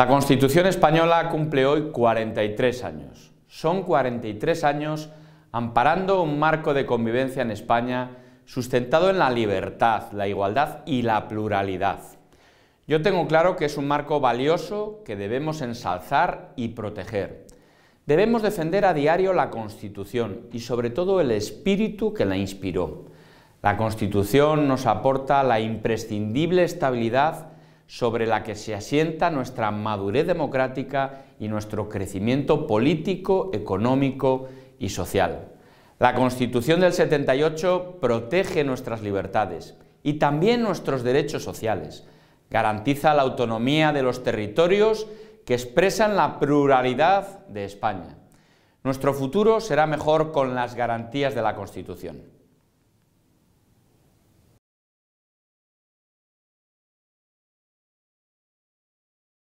La Constitución española cumple hoy 43 años. Son 43 años amparando un marco de convivencia en España sustentado en la libertad, la igualdad y la pluralidad. Yo tengo claro que es un marco valioso que debemos ensalzar y proteger. Debemos defender a diario la Constitución y sobre todo el espíritu que la inspiró. La Constitución nos aporta la imprescindible estabilidad sobre la que se asienta nuestra madurez democrática y nuestro crecimiento político, económico y social. La Constitución del 78 protege nuestras libertades y también nuestros derechos sociales, garantiza la autonomía de los territorios que expresan la pluralidad de España. Nuestro futuro será mejor con las garantías de la Constitución.